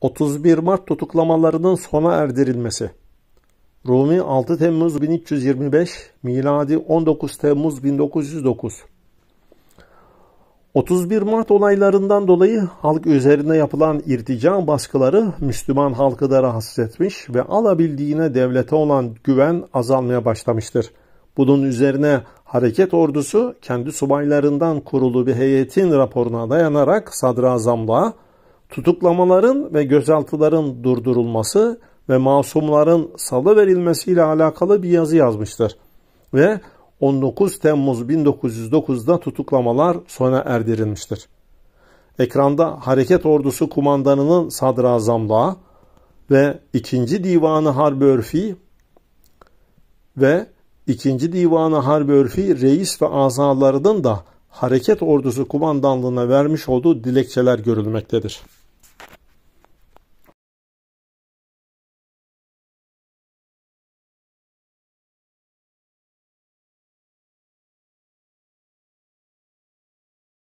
31 Mart tutuklamalarının sona erdirilmesi. Rumi 6 Temmuz 1325, miladi 19 Temmuz 1909. 31 Mart olaylarından dolayı halk üzerine yapılan irtica baskıları Müslüman halkı da rahatsız etmiş ve alabildiğine devlete olan güven azalmaya başlamıştır. Bunun üzerine hareket ordusu kendi subaylarından kurulu bir heyetin raporuna dayanarak sadrazamlığa tutuklamaların ve gözaltıların durdurulması ve masumların salı verilmesiyle alakalı bir yazı yazmıştır. Ve 19 Temmuz 1909'da tutuklamalar sona erdirilmiştir. Ekranda Hareket Ordusu Kumandanı'nın sadrazamlığa ve 2. Divanı Harbi Örfi ve 2. Divanı Harbi Örfi reis ve azalarının da Hareket Ordusu Kumandanlığına vermiş olduğu dilekçeler görülmektedir.